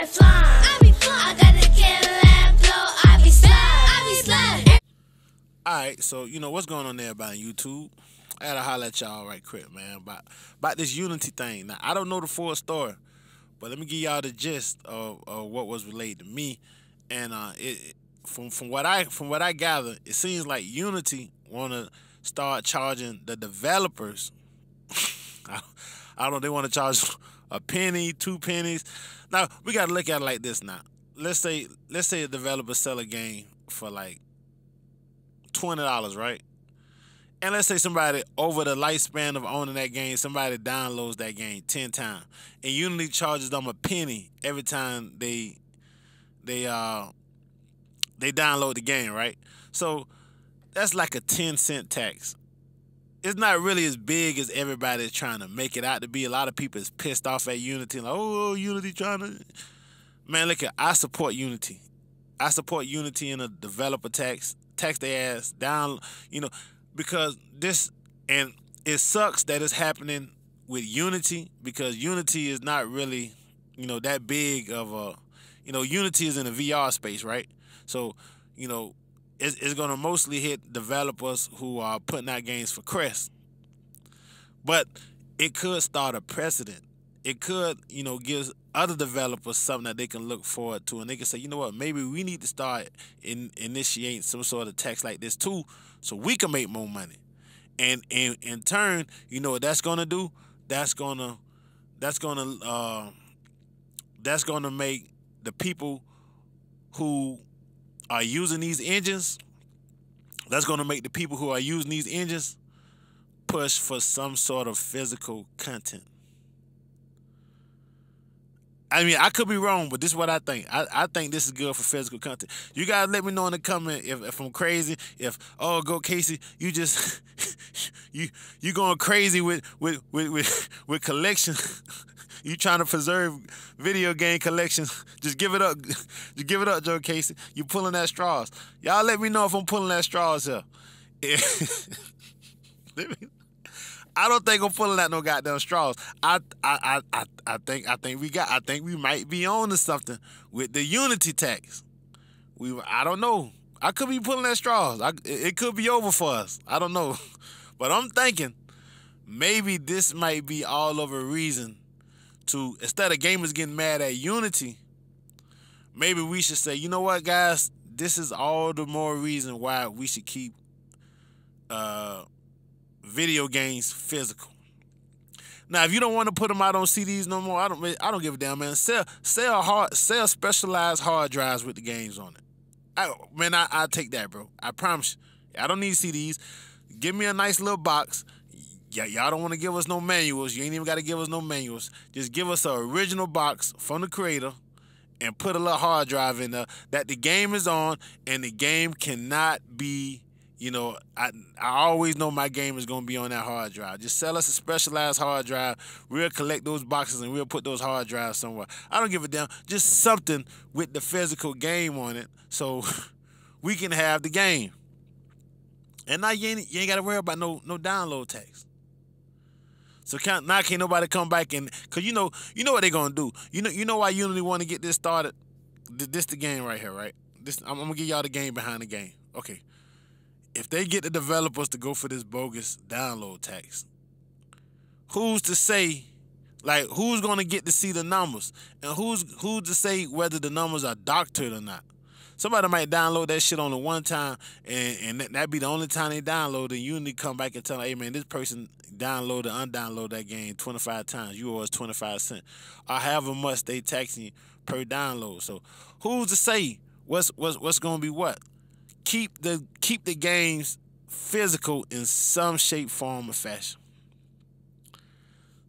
be flying. I be flying. I got the Cadillac I be sliding. I be sliding. All right, so you know what's going on there about YouTube. I gotta holler at y'all right quick, man, about about this unity thing. Now I don't know the full story, but let me give y'all the gist of, of what was related to me. And uh, it from from what I from what I gather, it seems like Unity wanna start charging the developers. I, I don't know, they wanna charge a penny, two pennies. Now we gotta look at it like this. Now, let's say let's say a developer sell a game for like twenty dollars, right? And let's say somebody over the lifespan of owning that game, somebody downloads that game ten times, and Unity charges them a penny every time they they uh they download the game, right? So that's like a ten cent tax it's not really as big as everybody's trying to make it out to be. A lot of people is pissed off at Unity, like, oh, oh Unity trying to. Man, look at I support Unity. I support Unity in a developer tax, tax their ass down, you know, because this and it sucks that it's happening with Unity because Unity is not really, you know, that big of a, you know, Unity is in the VR space, right? So, you know, it's, it's going to mostly hit developers who are putting out games for Crest. But it could start a precedent. It could, you know, give other developers something that they can look forward to, and they can say, you know what, maybe we need to start in, initiating some sort of tax like this too, so we can make more money. And in in turn, you know what that's gonna do? That's gonna that's gonna uh, that's gonna make the people who are using these engines, that's going to make the people who are using these engines push for some sort of physical content. I mean, I could be wrong, but this is what I think. I, I think this is good for physical content. You guys let me know in the comment if, if I'm crazy, if oh go Casey, you just you you going crazy with with with with, with collection You trying to preserve video game collections? Just give it up. Just give it up, Joe Casey. You pulling that straws. Y'all let me know if I'm pulling that straws here. I don't think I'm pulling that no goddamn straws. I, I I I I think I think we got I think we might be on to something with the unity tax. We I don't know. I could be pulling that straws. I, it could be over for us. I don't know. But I'm thinking maybe this might be all of a reason to instead of gamers getting mad at Unity, maybe we should say, you know what, guys, this is all the more reason why we should keep uh, video games physical. Now, if you don't want to put them out on CDs no more, I don't. I don't give a damn, man. Sell, sell hard, sell specialized hard drives with the games on it. I, man, I, I take that, bro. I promise. You. I don't need CDs. Give me a nice little box yeah, y'all don't want to give us no manuals. You ain't even got to give us no manuals. Just give us an original box from the creator and put a little hard drive in there that the game is on and the game cannot be, you know, I, I always know my game is going to be on that hard drive. Just sell us a specialized hard drive. We'll collect those boxes and we'll put those hard drives somewhere. I don't give a damn. Just something with the physical game on it so we can have the game. And now you ain't, you ain't got to worry about no, no download tax. So can't, now can't nobody come back and cause you know you know what they gonna do. You know you know why Unity want to get this started. This the game right here, right? This I'm, I'm gonna give y'all the game behind the game. Okay, if they get the developers to go for this bogus download tax, who's to say? Like who's gonna get to see the numbers, and who's who's to say whether the numbers are doctored or not? Somebody might download that shit only one time, and, and that, be the only time they download it. You need to come back and tell them, hey, man, this person downloaded undownload that game 25 times. You owe us 25 cents. Or however much they taxing per download. So who's to say what's, what's, what's going to be what? Keep the, keep the games physical in some shape, form, or fashion.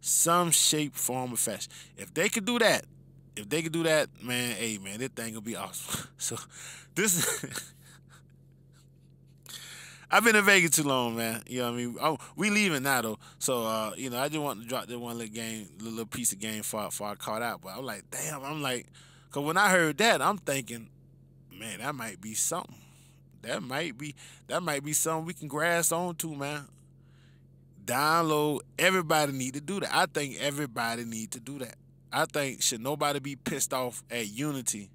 Some shape, form, or fashion. If they could do that, if they could do that, man, hey man, that thing gonna be awesome. So this I've been in Vegas too long, man. You know what I mean? Oh, we leaving now though, so uh, you know I just want to drop that one little game, little piece of game for for I caught out. But I'm like, damn, I'm like, cause when I heard that, I'm thinking, man, that might be something. That might be that might be something we can grasp onto, man. Download. Everybody need to do that. I think everybody need to do that. I think should nobody be pissed off at Unity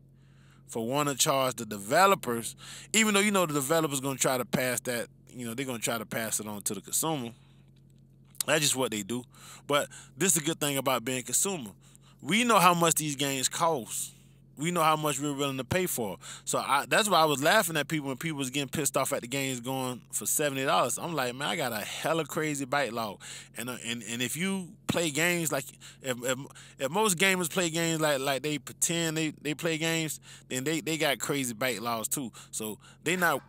for wanting to charge the developers, even though you know the developers gonna try to pass that, you know, they're gonna try to pass it on to the consumer. That's just what they do. But this is a good thing about being consumer. We know how much these games cost we know how much we are willing to pay for. So I, that's why I was laughing at people when people was getting pissed off at the games going for seventy dollars. I'm like, man, I got a hella crazy bite log, and uh, and and if you play games like if, if, if most gamers play games like like they pretend they they play games, then they they got crazy bite laws too. So they not.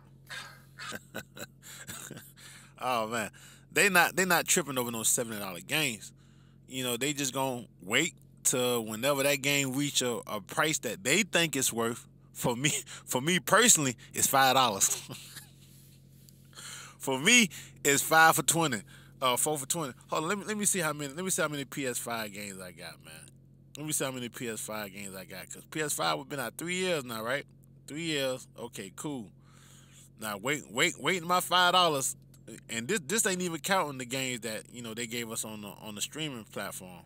oh man, they not they not tripping over no seventy dollar games. You know they just gonna wait to whenever that game reach a, a price that they think it's worth. For me, for me personally, it's five dollars. for me, it's five for twenty. Uh, four for twenty. Hold on, let me let me see how many let me see how many PS5 games I got, man. Let me see how many PS5 games I got. Cause PS5 we've been out three years now, right? Three years. Okay, cool. Now wait, wait, waiting my five dollars, and this this ain't even counting the games that you know they gave us on the on the streaming platform.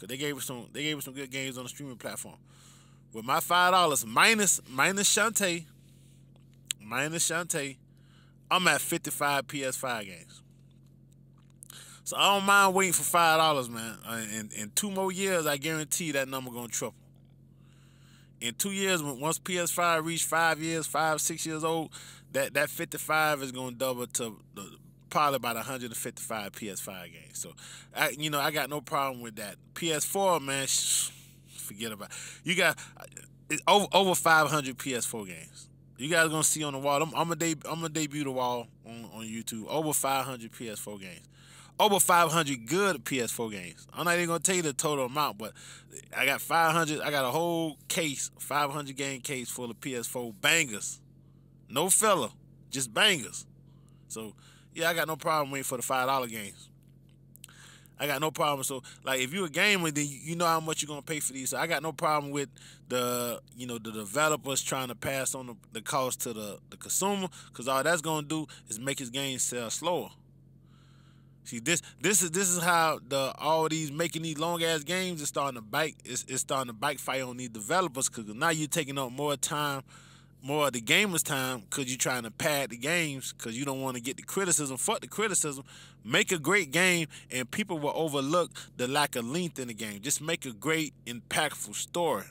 Cause they gave us some they gave us some good games on the streaming platform. With my five dollars minus minus Shantae, minus Shantae, I'm at 55 PS5 games. So I don't mind waiting for five dollars, man. Uh, in in two more years, I guarantee that number gonna triple. In two years, when once PS5 reach five years, five six years old, that that 55 is gonna double to probably about 155 PS5 games. So, I, you know, I got no problem with that. PS4, man, sh- forget about. You got uh, over over 500 PS4 games. You guys gonna see on the wall. I'm, I'm gonna I'm gonna debut the wall on, on YouTube. Over 500 PS4 games. Over 500 good PS4 games. I'm not even gonna tell you the total amount, but I got 500. I got a whole case, 500 game case full of PS4 bangers. No fella, just bangers. So yeah, I got no problem waiting for the five dollar games. I got no problem. So like if you're a gamer, then you know how much you're gonna pay for these. So I got no problem with the you know the developers trying to pass on the, the cost to the, the consumer because all that's gonna do is make his game sell slower. See this this is this is how the all these making these long ass games is starting to bite. It's, it's starting to bite fight on these developers because now you're taking up more time more of the gamers time because you're trying to pad the games because you don't want to get the criticism. Fuck the criticism. Make a great game, and people will overlook the lack of length in the game. Just make a great, impactful story.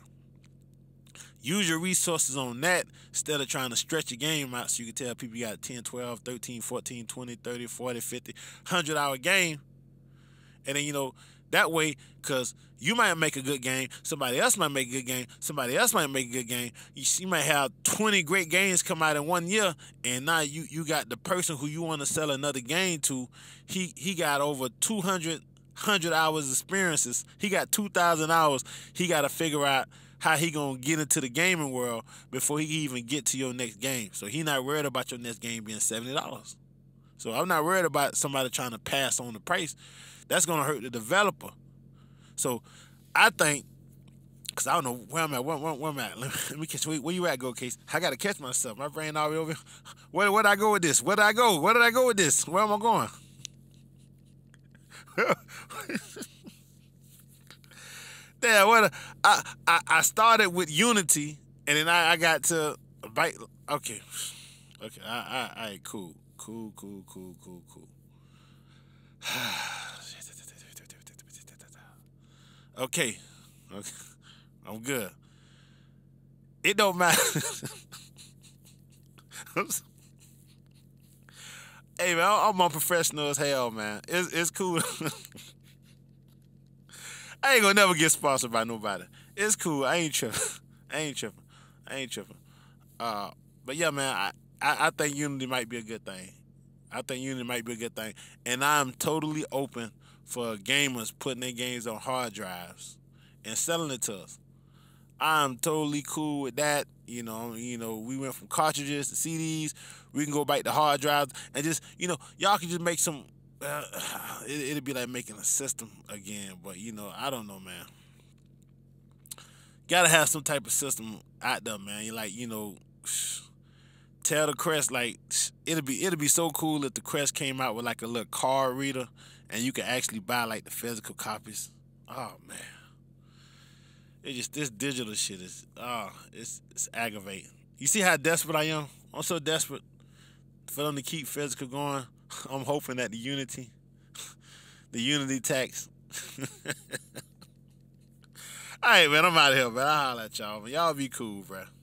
Use your resources on that instead of trying to stretch your game out so you can tell people you got 10, 12, 13, 14, 20, 30, 40, 50, 100 hour game. And then, you know, that way, because you might make a good game, somebody else might make a good game, somebody else might make a good game. You, you might have 20 great games come out in one year, and now you, you got the person who you want to sell another game to. He he got over 200 100 hours experiences. He got 2,000 hours. He got to figure out how he gonna get into the gaming world before he even get to your next game. So he not worried about your next game being seventy dollars. So I'm not worried about somebody trying to pass on the price that's going to hurt the developer. So I think, because I don't know where I'm at. Where, where, where I'm at. Let me, let me catch. Where, where, you at, Go Case? I got to catch myself. My brain already over. Where, where'd I go with this? Where'd I go? Where did I go with this? Where am I going? Damn, what a, I, I, I started with Unity and then I, I got to bite. Okay, okay, I, I, I, cool, cool, cool, cool, cool, cool. Okay. okay. I'm good. It don't matter. hey, man, I'm unprofessional as hell, man. It's, it's cool. I ain't gonna never get sponsored by nobody. It's cool. I ain't tripping. I ain't tripping. I ain't tripping. Uh, but yeah, man, I, I, I think unity might be a good thing. I think unity might be a good thing. And I'm totally open for gamers putting their games on hard drives and selling it to us. I'm totally cool with that. You know, you know, we went from cartridges to CDs. We can go back to hard drives and just, you know, y'all can just make some. Uh, it, it'd be like making a system again, but you know, I don't know, man. Gotta have some type of system out there, man. You like, you know, tell the Crest like it'll be it'll be so cool if the Crest came out with like a little card reader and you can actually buy like the physical copies. Oh man, it just this digital shit is ah, oh, it's it's aggravating. You see how desperate I am? I'm so desperate for them to keep physical going. I'm hoping that the unity, the unity tax. All right, man, I'm out of here, man. i holler at y'all, man. Y'all be cool, bro.